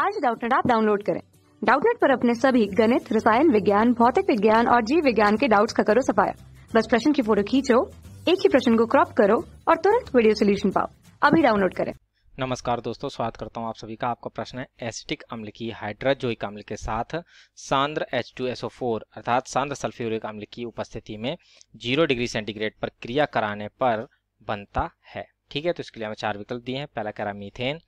आज डाउटनेट आप डाउनलोड करें डाउटनेट पर अपने सभी गणित रसायन विज्ञान भौतिक विज्ञान और जीव विज्ञान के डाउट्स का करो सफाया बस प्रश्न की फोटो खींचो एक ही प्रश्न को क्रॉप करो और तुरंत वीडियो सोल्यूशन पाओ अभी डाउनलोड करें नमस्कार दोस्तों स्वागत करता हूं आप सभी का आपका प्रश्न है एसिटिक अम्ल की हाइड्राजोइक अम्ल के साथ सांद्र H2SO4 अर्थात सांद्र सल्फ्यूरिक अम्ल की उपस्थिति में जीरो डिग्री सेंटीग्रेड पर क्रिया कराने पर बनता है ठीक है तो इसके लिए हमें चार विकल्प दिए हैं पहला कह रहा है मीथेन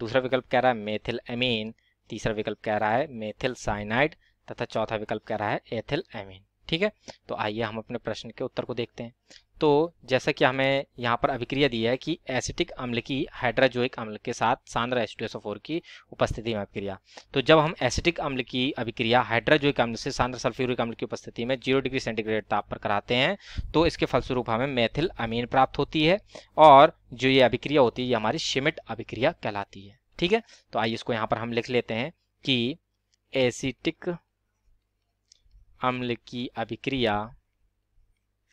दूसरा विकल्प कह रहा है मेथिल एमीन तीसरा विकल्प कह रहा है मेथिल साइनाइड तथा चौथा विकल्प कह रहा है एथिल एमीन ठीक है तो आइए हम अपने प्रश्न के उत्तर को देखते हैं तो जैसा कि हमें यहाँ पर अभिक्रिया दी है कि एसिटिक अम्ल की हाइड्राजोइक अम्ल के साथ सांद्र एस टू फोर की उपस्थिति में अभिक्रिया तो जब हम एसिटिक अम्ल की अभिक्रिया हाइड्राजोइक अम्ल से सांद्र सल्फ्यूरिक अम्ल की उपस्थिति में जीरो डिग्री सेंटीग्रेड ताप पर कराते हैं तो इसके फलस्वरूप हमें मेथिल अमीन प्राप्त होती है और जो ये अभिक्रिया होती है ये हमारी शिमिट अभिक्रिया कहलाती है ठीक है तो आइए इसको यहाँ पर हम लिख लेते हैं कि एसिटिक अम्ल की अभिक्रिया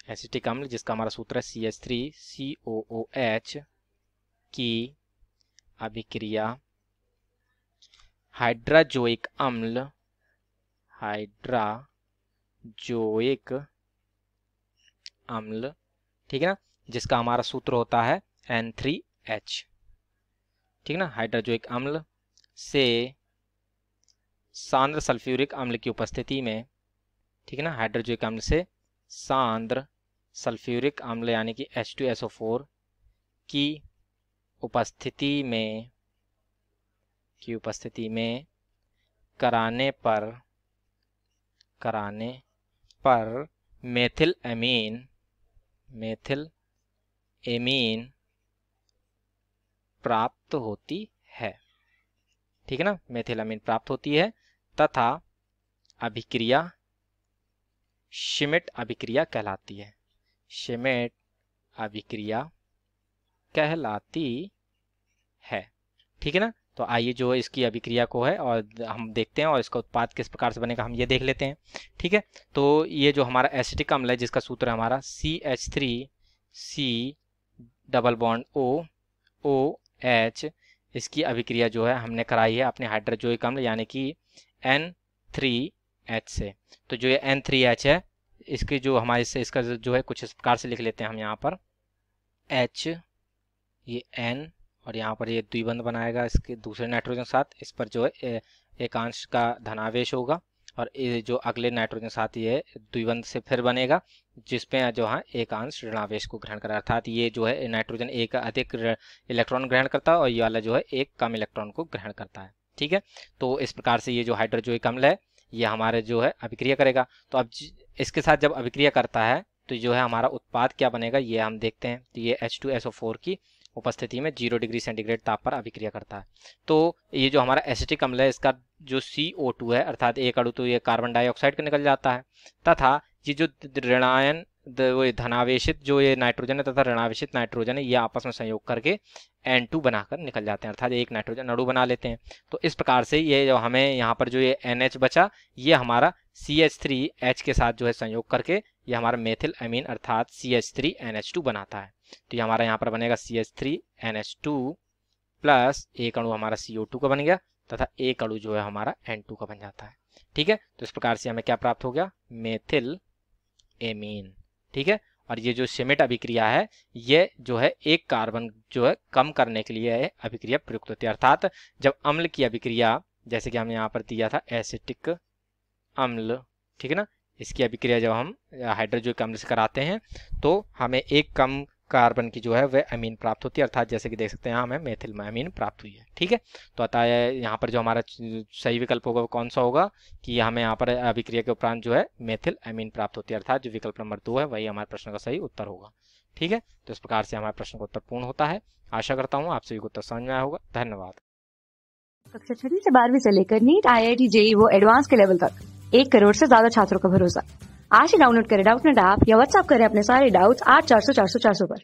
एसिटिक अम्ल जिसका हमारा सूत्र है C H three C O O H की अभिक्रिया हाइड्राजोइक अम्ल हाइड्राजोइक अम्ल ठीक है ना जिसका हमारा सूत्र होता है एन थ्री एच ठीक ना हाइड्राजोइक अम्ल से सांद्र सल्फ्यूरिक अम्ल की उपस्थिति में ठीक है ना हाइड्रोजोइक अम्ल से सांद्र सल्फ्यूरिक अम्ल यानी कि H2SO4 की उपस्थिति में की उपस्थिति में कराने पर कराने पर मेथिल एमीन मेथिल एमीन प्राप्त होती है ठीक है ना मेथिल एमीन प्राप्त होती है तथा अभिक्रिया शिमिट अभिक्रिया कहलाती है शिमेट अभिक्रिया कहलाती है ठीक है ना तो आइए जो है इसकी अभिक्रिया को है और हम देखते हैं और इसका उत्पाद किस प्रकार से बनेगा हम ये देख लेते हैं ठीक है तो ये जो हमारा एसिटिक अम्ल है जिसका सूत्र है हमारा C H three C double bond O O H इसकी अभिक्रिया जो है हमने कराई है अपने हाइड्रोजोइक अम्ल यानी कि एन थ्री एच से तो जो ये एन थ्री एच है इसकी जो हमारे से इसका जो है कुछ इस प्रकार से लिख लेते हैं हम यहाँ पर एच ये एन और यहाँ पर ये द्विबंध बनाएगा इसके दूसरे नाइट्रोजन साथ इस पर जो है एकांश का धनावेश होगा और ये जो अगले नाइट्रोजन साथ ये द्विबंध से फिर बनेगा जिसमें जो है एकांश ऋणावेश को ग्रहण करा अर्थात ये जो है नाइट्रोजन एक अधिक इलेक्ट्रॉन ग्रहण करता है और ये वाला जो है एक कम इलेक्ट्रॉन को ग्रहण करता है ठीक है तो इस प्रकार से ये जो हाइड्रोजो कमल है ये हमारे जो है अभिक्रिया करेगा तो अब इसके साथ जब अभिक्रिया करता है तो जो है हमारा उत्पाद क्या बनेगा ये हम देखते हैं तो ये H2SO4 की उपस्थिति में जीरो डिग्री सेंटीग्रेड ताप पर अभिक्रिया करता है तो ये जो हमारा एसिटिक अम्ल है इसका जो CO2 है अर्थात एक अड़ु तो ये कार्बन डाइऑक्साइड का निकल जाता है तथा ये जो ऋणायन धनावेशित जो ये नाइट्रोजन है तथा ऋणावेशित नाइट्रोजन है ये आपस में संयोग करके एन टू बनाकर निकल जाते हैं अर्थात एक नाइट्रोजन अणु बना लेते हैं तो इस प्रकार से ये जो हमें यहाँ पर जो ये एन एच बचा ये हमारा सी एच थ्री एच के साथ जो है संयोग करके ये हमारा मेथिल अमीन अर्थात C H three N H two बनाता है तो ये हमारा यहाँ पर बनेगा C H three N H two plus एक अणु हमारा सी ओ टू का बन गया तथा एक अणु जो है हमारा एन टू का बन जाता है ठीक है तो इस प्रकार से हमें क्या प्राप्त हो गया मेथिल एमीन ठीक है और ये जो सीमेंट अभिक्रिया है ये जो है एक कार्बन जो है कम करने के लिए अभिक्रिया प्रयुक्त होती है अर्थात जब अम्ल की अभिक्रिया जैसे कि हमने यहाँ पर दिया था एसिटिक अम्ल ठीक है ना इसकी अभिक्रिया जब हम हाइड्रोजोक अम्ल से कराते हैं तो हमें एक कम कार्बन की जो है वह अमीन प्राप्त होती है अर्थात जैसे कि देख सकते हैं हमें मेथिल में अमीन प्राप्त हुई है ठीक है तो अतः यहाँ पर जो हमारा सही विकल्प होगा वो कौन सा होगा कि हमें यहाँ पर अभिक्रिया के उपरांत जो है मेथिल अमीन प्राप्त होती है अर्थात जो विकल्प नंबर दो है वही हमारे प्रश्न का सही उत्तर होगा ठीक है तो इस प्रकार से हमारे प्रश्न का उत्तर पूर्ण होता है आशा करता हूँ आप सभी को उत्तर समझ में आया होगा धन्यवाद कक्षा छठी से बारहवीं से लेकर NEET I I T JEE वो एडवांस के लेवल तक एक करोड़ से ज्यादा छात्रों का भरोसा आज ही डाउनलोड करें डाउटनेट ऐप या व्हाट्सअप करें अपने सारे डाउट्स आठ चार सौ चार सौ चार सौ पर